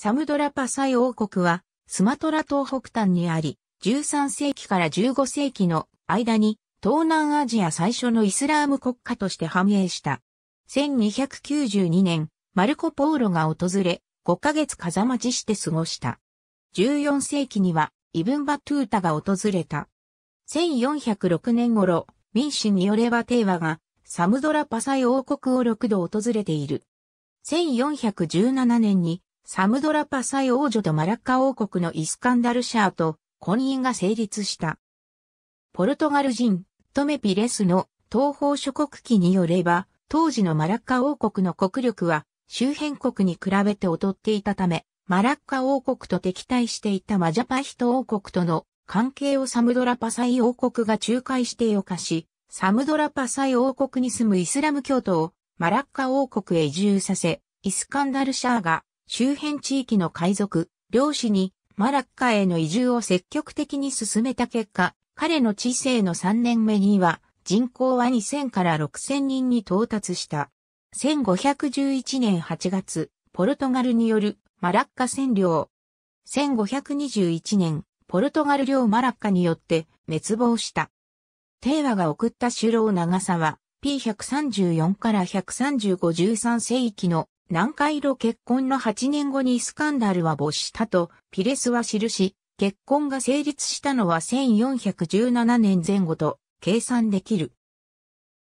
サムドラパサイ王国は、スマトラ東北端にあり、13世紀から15世紀の間に、東南アジア最初のイスラーム国家として繁栄した。1292年、マルコ・ポーロが訪れ、5ヶ月風待ちして過ごした。14世紀には、イブンバトゥータが訪れた。1406年頃、民主によればテーワが、サムドラパサイ王国を6度訪れている。1417年に、サムドラパサイ王女とマラッカ王国のイスカンダルシャーと婚姻が成立した。ポルトガル人、トメピレスの東方諸国記によれば、当時のマラッカ王国の国力は周辺国に比べて劣っていたため、マラッカ王国と敵対していたマジャパヒト王国との関係をサムドラパサイ王国が仲介してよ化し、サムドラパサイ王国に住むイスラム教徒をマラッカ王国へ移住させ、イスカンダルシャーが周辺地域の海賊、漁師にマラッカへの移住を積極的に進めた結果、彼の知性の3年目には人口は2000から6000人に到達した。1511年8月、ポルトガルによるマラッカ占領。1521年、ポルトガル領マラッカによって滅亡した。テーワが送った首老長さは P134 から13513世紀の南海路結婚の8年後にスカンダルは没したと、ピレスは記し、結婚が成立したのは1417年前後と計算できる。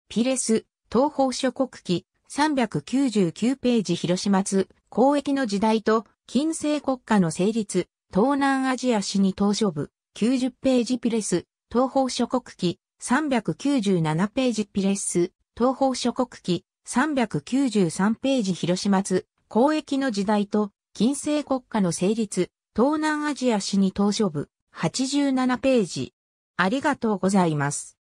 ピレス、東方諸国記399ページ広島津、交易の時代と、近世国家の成立、東南アジア史に東書部、90ページピレス、東方諸国記397ページピレス、東方諸国記393ページ広島津、公益の時代と、近世国家の成立、東南アジア史に東書部、87ページ。ありがとうございます。